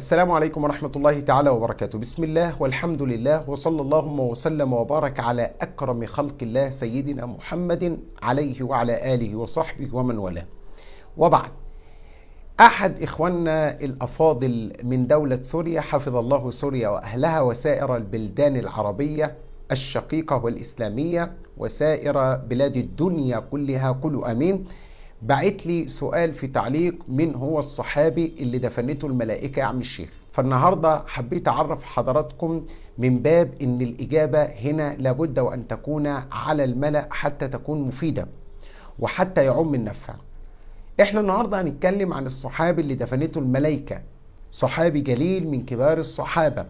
السلام عليكم ورحمة الله تعالى وبركاته بسم الله والحمد لله وصلى اللهم وسلم وبارك على أكرم خلق الله سيدنا محمد عليه وعلى آله وصحبه ومن والاه وبعد أحد إخواننا الأفاضل من دولة سوريا حفظ الله سوريا وأهلها وسائر البلدان العربية الشقيقة والإسلامية وسائر بلاد الدنيا كلها كل أمين بعت لي سؤال في تعليق من هو الصحابي اللي دفنته الملائكة يا عم الشيخ فالنهاردة حبيت أعرف حضراتكم من باب إن الإجابة هنا لابد وأن تكون على الملأ حتى تكون مفيدة وحتى يعم النفع إحنا النهاردة هنتكلم عن الصحابي اللي دفنته الملائكة صحابي جليل من كبار الصحابة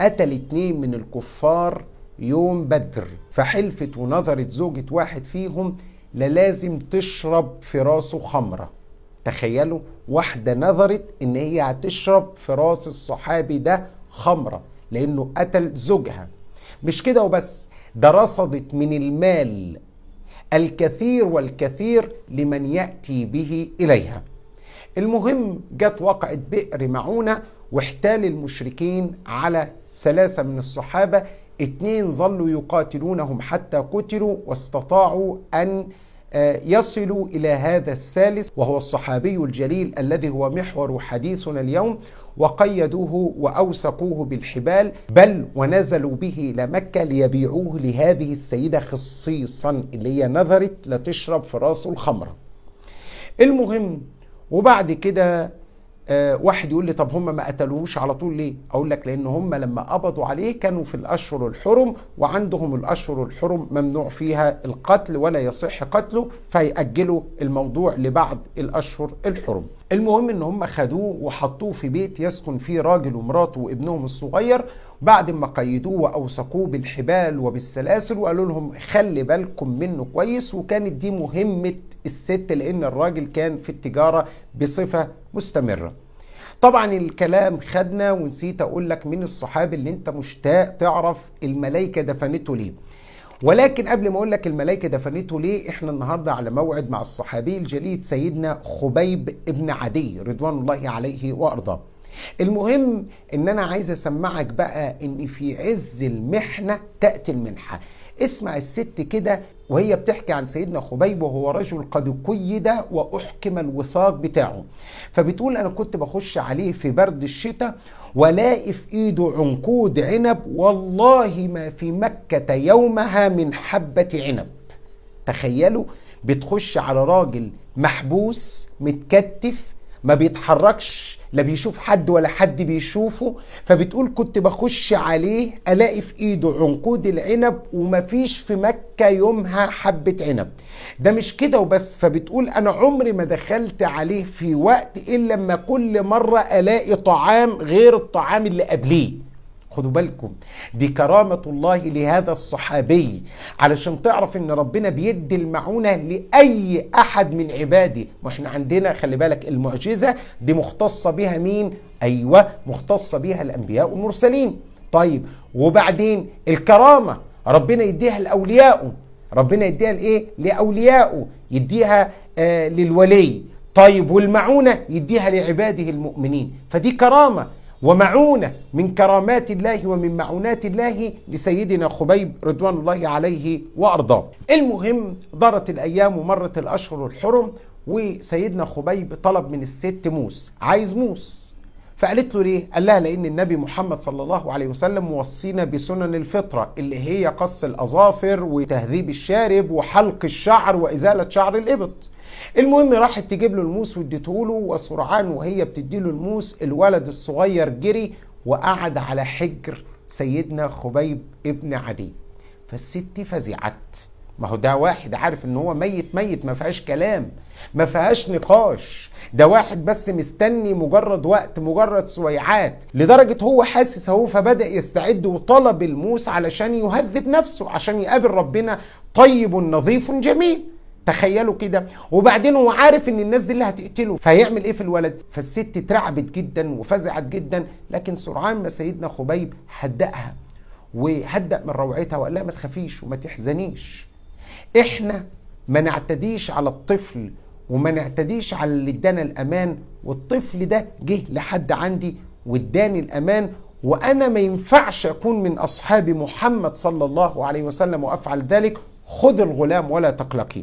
قتل اتنين من الكفار يوم بدر فحلفت ونظرت زوجة واحد فيهم لا لازم تشرب في راسه خمره تخيلوا واحده نظرت ان هي هتشرب في راس الصحابي ده خمره لانه قتل زوجها مش كده وبس ده رصدت من المال الكثير والكثير لمن ياتي به اليها المهم جت وقعت بئر معونه واحتال المشركين على ثلاثه من الصحابه اتنين ظلوا يقاتلونهم حتى قتلوا واستطاعوا أن آه، يصلوا إلى هذا الثالث وهو الصحابي الجليل الذي هو محور حديثنا اليوم وقيدوه وأوثقوه بالحبال بل ونزلوا به إلى مكة ليبيعوه لهذه السيدة خصيصا اللي هي نذرت لتشرب في راسه الخمرة المهم وبعد كده آه، واحد يقول لي طب هم ما قتلوش على طول ليه؟ اقول لك لان هم لما قبضوا عليه كانوا في الاشهر الحرم وعندهم الاشهر الحرم ممنوع فيها القتل ولا يصح قتله فيأجلوا الموضوع لبعد الاشهر الحرم. المهم ان هم خدوه وحطوه في بيت يسكن فيه راجل ومراته وابنهم الصغير بعد ما قيدوه واوثقوه بالحبال وبالسلاسل وقالوا لهم خلي بالكم منه كويس وكانت دي مهمه الست لان الراجل كان في التجاره بصفه مستمره طبعا الكلام خدنا ونسيت اقول لك من الصحابي اللي انت مشتاق تعرف الملائكه دفنته ليه ولكن قبل ما اقول لك الملائكه دفنته ليه احنا النهارده على موعد مع الصحابي الجليل سيدنا خبيب ابن عدي رضوان الله عليه وارضاه المهم ان انا عايز اسمعك بقى ان في عز المحنه تاتي المنحه اسمع الست كده وهي بتحكي عن سيدنا خبيب وهو رجل قد قيد واحكم الوثاق بتاعه فبتقول انا كنت بخش عليه في برد الشتاء والاقي في ايده عنقود عنب والله ما في مكه يومها من حبه عنب تخيلوا بتخش على راجل محبوس متكتف ما بيتحركش لا بيشوف حد ولا حد بيشوفه فبتقول كنت بخش عليه الاقي في ايده عنقود العنب ومفيش في مكه يومها حبه عنب ده مش كده وبس فبتقول انا عمري ما دخلت عليه في وقت الا لما كل مره الاقي طعام غير الطعام اللي قبليه خدوا بالكم دي كرامة الله لهذا الصحابي علشان تعرف ان ربنا بيدي المعونة لأي أحد من عباده واحنا عندنا خلي بالك المعجزة دي مختصة بها مين؟ أيوة مختصة بها الأنبياء والمرسلين طيب وبعدين الكرامة ربنا يديها لأوليائه ربنا يديها لإيه؟ لأوليائه يديها آه للولي طيب والمعونة يديها لعباده المؤمنين فدي كرامة ومعونة من كرامات الله ومن معونات الله لسيدنا خبيب رضوان الله عليه وأرضاه المهم دارت الأيام ومرت الأشهر الحرم وسيدنا خبيب طلب من الست موس عايز موس فقالت له ليه؟ قال لها لأن النبي محمد صلى الله عليه وسلم موصينا بسنن الفطرة اللي هي قص الأظافر وتهذيب الشارب وحلق الشعر وإزالة شعر الإبط المهم راحت تجيب له الموس واديته له وسرعان وهي بتدي له الموس الولد الصغير جري وقعد على حجر سيدنا خبيب ابن عدي فالست فزعت ما هو ده واحد عارف ان هو ميت ميت ما فيهاش كلام ما فيهاش نقاش ده واحد بس مستني مجرد وقت مجرد سويعات لدرجة هو حاسس اهو فبدأ يستعد وطلب الموس علشان يهذب نفسه عشان يقابل ربنا طيب نظيف جميل تخيلوا كده وبعدين هو عارف ان الناس دي اللي هتقتله فهيعمل ايه في الولد فالست اترعبت جدا وفزعت جدا لكن سرعان ما سيدنا خبيب هدأها وهدأ من روعتها وقال لها ما تخافيش وما تحزنيش احنا ما نعتديش على الطفل وما نعتديش على اللي ادانا الامان والطفل ده جه لحد عندي واداني الامان وانا ما ينفعش اكون من اصحاب محمد صلى الله عليه وسلم وافعل ذلك خذ الغلام ولا تقلقي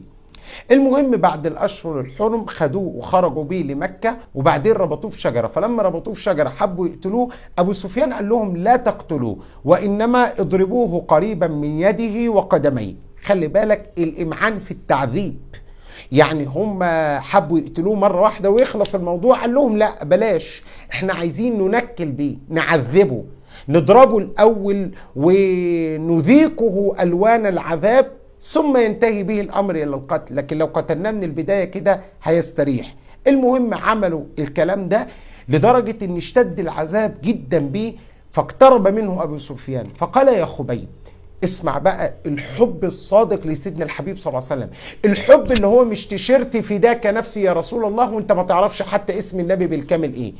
المهم بعد الاشهر الحرم خدوه وخرجوا بيه لمكه وبعدين ربطوه في شجره فلما ربطوه في شجره حبوا يقتلوه ابو سفيان قال لهم لا تقتلوه وانما اضربوه قريبا من يده وقدميه خلي بالك الامعان في التعذيب يعني هم حبوا يقتلوه مره واحده ويخلص الموضوع قال لهم لا بلاش احنا عايزين ننكل بيه نعذبه نضربه الاول ونذيقه الوان العذاب ثم ينتهي به الامر الى القتل لكن لو قتلناه من البدايه كده هيستريح المهم عملوا الكلام ده لدرجه ان اشتد العذاب جدا به فاقترب منه ابو سفيان فقال يا خبيب اسمع بقى الحب الصادق لسيدنا الحبيب صلى الله عليه وسلم الحب اللي هو مش تيشيرت فداك نفسي يا رسول الله وانت ما تعرفش حتى اسم النبي بالكامل ايه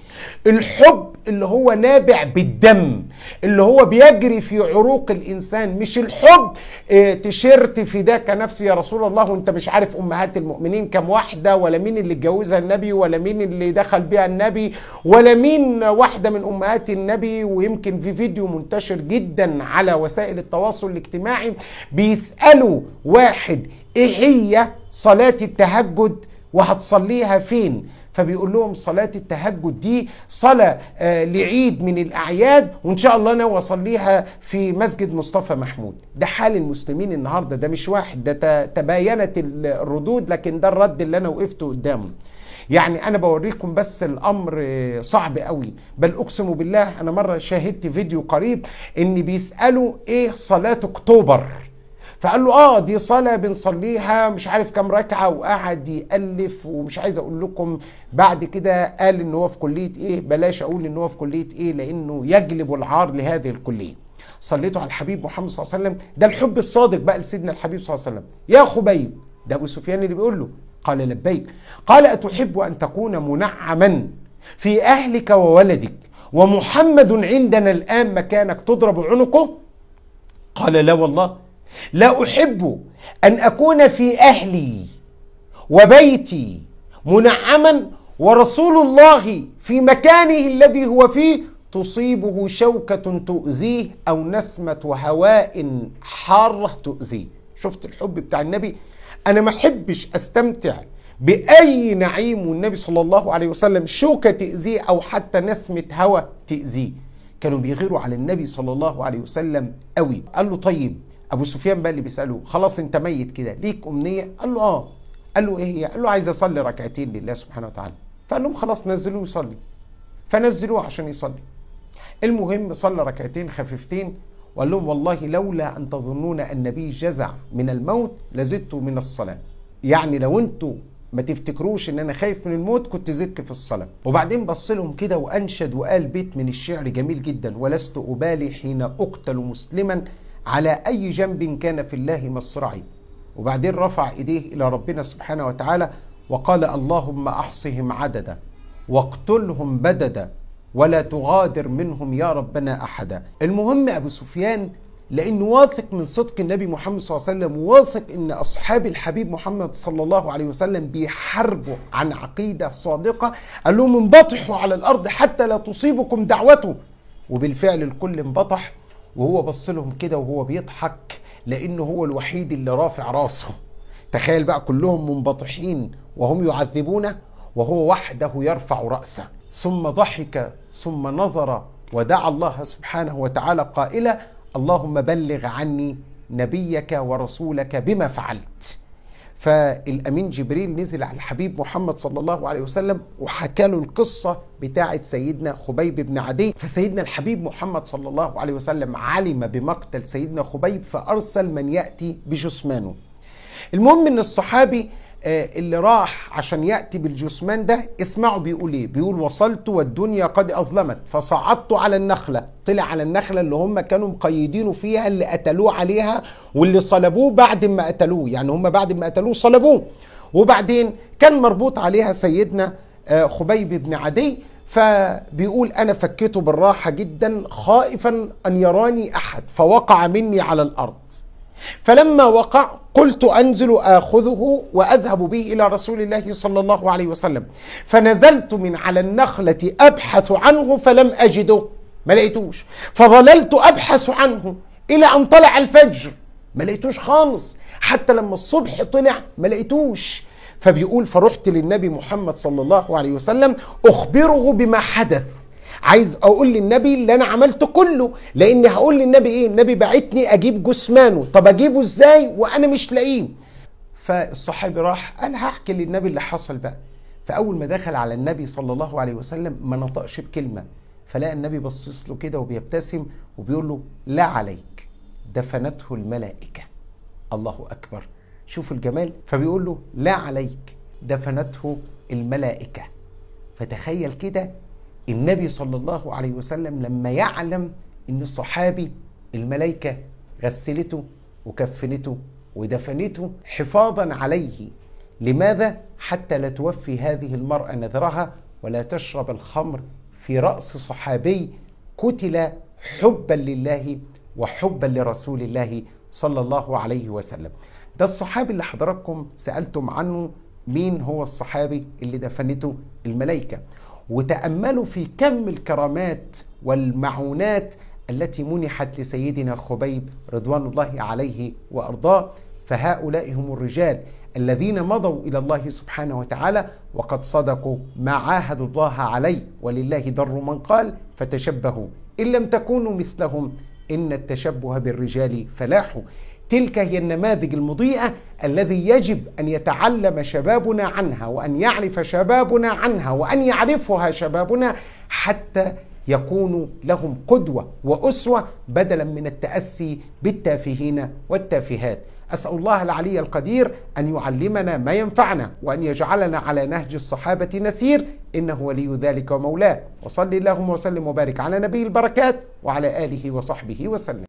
الحب اللي هو نابع بالدم اللي هو بيجري في عروق الانسان مش الحب اه تيشيرت فداك نفسي يا رسول الله وانت مش عارف امهات المؤمنين كم واحده ولا مين اللي اتجوزها النبي ولا مين اللي دخل بها النبي ولا مين واحده من امهات النبي ويمكن في فيديو منتشر جدا على وسائل التواصل التواصل الاجتماعي بيسألوا واحد ايه هي صلاة التهجد وهتصليها فين فبيقول لهم صلاة التهجد دي صلاة آه، لعيد من الأعياد وإن شاء الله أنا وصليها في مسجد مصطفى محمود ده حال المسلمين النهاردة ده مش واحد ده تباينت الردود لكن ده الرد اللي أنا وقفته قدامه يعني انا بوريكم بس الامر صعب قوي بل اقسم بالله انا مره شاهدت فيديو قريب ان بيسالوا ايه صلاه اكتوبر فقال له اه دي صلاه بنصليها مش عارف كام ركعه وقعد يالف ومش عايز اقول لكم بعد كده قال ان هو في كليه ايه بلاش اقول ان هو في كليه ايه لانه يجلب العار لهذه الكليه صليته على الحبيب محمد صلى الله عليه وسلم ده الحب الصادق بقى لسيدنا الحبيب صلى الله عليه وسلم يا خبيب ده ابو سفيان اللي بيقول له قال لبيك قال أتحب أن تكون منعما في أهلك وولدك ومحمد عندنا الآن مكانك تضرب عنقه قال لا والله لا أحب أن أكون في أهلي وبيتي منعما ورسول الله في مكانه الذي هو فيه تصيبه شوكة تؤذيه أو نسمة هواء حارة تؤذيه شفت الحب بتاع النبي انا ما احبش استمتع باي نعيم والنبي صلى الله عليه وسلم شوكه تاذيه او حتى نسمه هواء تاذيه كانوا بيغيروا على النبي صلى الله عليه وسلم قوي قال له طيب ابو سفيان بقى اللي بيساله خلاص انت ميت كده ليك امنيه قال له اه قال له ايه هي قال له عايز اصلي ركعتين لله سبحانه وتعالى فقال لهم خلاص نزلوه يصلي فنزلوه عشان يصلي المهم صلى ركعتين خفيفتين وقال لهم والله لولا أن تظنون أن بي جزع من الموت لزدت من الصلاة يعني لو أنتوا ما تفتكروش ان انا خايف من الموت كنت زدت في الصلاه وبعدين بص لهم كده وانشد وقال بيت من الشعر جميل جدا ولست ابالي حين اقتل مسلما على اي جنب كان في الله مصرعي وبعدين رفع ايديه الى ربنا سبحانه وتعالى وقال اللهم احصهم عددا واقتلهم بددا ولا تغادر منهم يا ربنا احدا المهم ابو سفيان لانه واثق من صدق النبي محمد صلى الله عليه وسلم واثق ان اصحاب الحبيب محمد صلى الله عليه وسلم بيحاربوا عن عقيده صادقه قال لهم انبطحوا على الارض حتى لا تصيبكم دعوته وبالفعل الكل انبطح وهو بص لهم كده وهو بيضحك لانه هو الوحيد اللي رافع راسه تخيل بقى كلهم منبطحين وهم يعذبونه وهو وحده يرفع راسه ثم ضحك ثم نظر ودعا الله سبحانه وتعالى قائلا اللهم بلغ عني نبيك ورسولك بما فعلت فالامين جبريل نزل على الحبيب محمد صلى الله عليه وسلم وحكى له القصه بتاعه سيدنا خبيب بن عدي فسيدنا الحبيب محمد صلى الله عليه وسلم علم بمقتل سيدنا خبيب فارسل من ياتي بجثمانه المهم ان الصحابي آه، اللي راح عشان يأتي بالجثمان ده اسمعوا بيقول ايه بيقول وصلت والدنيا قد أظلمت فصعدت على النخلة طلع على النخلة اللي هم كانوا مقيدينه فيها اللي قتلوه عليها واللي صلبوه بعد ما قتلوه يعني هم بعد ما قتلوه صلبوه وبعدين كان مربوط عليها سيدنا آه، خبيب بن عدي فبيقول أنا فكيته بالراحة جدا خائفا أن يراني أحد فوقع مني على الأرض فلما وقع قلت انزل اخذه واذهب به الى رسول الله صلى الله عليه وسلم فنزلت من على النخله ابحث عنه فلم اجده ما لقيتوش فظللت ابحث عنه الى ان طلع الفجر ما لقيتوش خالص حتى لما الصبح طلع ما لقيتوش فبيقول فرحت للنبي محمد صلى الله عليه وسلم اخبره بما حدث عايز اقول للنبي اللي انا عملته كله لان هقول للنبي ايه النبي بعتني اجيب جثمانه طب اجيبه ازاي وانا مش لاقيه فالصحابي راح قال هحكي للنبي اللي حصل بقى فاول ما دخل على النبي صلى الله عليه وسلم ما نطقش بكلمه فلقى النبي بصص له كده وبيبتسم وبيقول له لا عليك دفنته الملائكه الله اكبر شوفوا الجمال فبيقول له لا عليك دفنته الملائكه فتخيل كده النبي صلى الله عليه وسلم لما يعلم ان الصحابي الملائكه غسلته وكفنته ودفنته حفاظا عليه لماذا حتى لا توفي هذه المراه نذرها ولا تشرب الخمر في راس صحابي قتل حبا لله وحبا لرسول الله صلى الله عليه وسلم ده الصحابي اللي حضراتكم سالتم عنه مين هو الصحابي اللي دفنته الملائكه وتأملوا في كم الكرامات والمعونات التي منحت لسيدنا خبيب رضوان الله عليه وأرضاه فهؤلاء هم الرجال الذين مضوا إلى الله سبحانه وتعالى وقد صدقوا ما عاهدوا الله عليه ولله در من قال فتشبهوا إن لم تكونوا مثلهم إن التشبه بالرجال فلاحوا تلك هي النماذج المضيئه الذي يجب ان يتعلم شبابنا عنها وان يعرف شبابنا عنها وان يعرفها شبابنا حتى يكونوا لهم قدوه واسوه بدلا من التاسي بالتافهين والتافهات اسال الله العلي القدير ان يعلمنا ما ينفعنا وان يجعلنا على نهج الصحابه نسير انه ولي ذلك ومولاه وصلي اللهم وسلم وبارك على نبي البركات وعلى اله وصحبه وسلم